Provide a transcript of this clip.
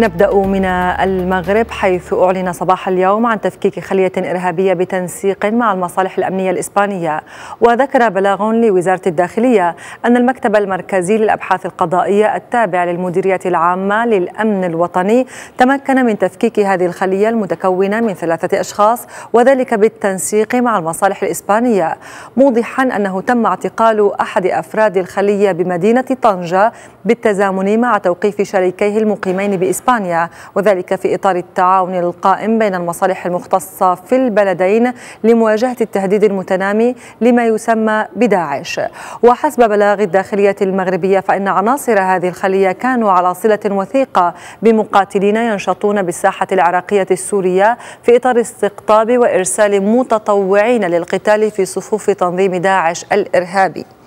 نبدأ من المغرب حيث أعلن صباح اليوم عن تفكيك خلية إرهابية بتنسيق مع المصالح الأمنية الإسبانية وذكر بلاغ لوزارة الداخلية أن المكتب المركزي للأبحاث القضائية التابع للمديرية العامة للأمن الوطني تمكن من تفكيك هذه الخلية المتكونة من ثلاثة أشخاص وذلك بالتنسيق مع المصالح الإسبانية موضحا أنه تم اعتقال أحد أفراد الخلية بمدينة طنجة بالتزامن مع توقيف شريكيه المقيمين بإسبانيا إسبانيا وذلك في إطار التعاون القائم بين المصالح المختصة في البلدين لمواجهة التهديد المتنامي لما يسمى بداعش وحسب بلاغ الداخلية المغربية فإن عناصر هذه الخلية كانوا على صلة وثيقة بمقاتلين ينشطون بالساحة العراقية السورية في إطار استقطاب وإرسال متطوعين للقتال في صفوف تنظيم داعش الإرهابي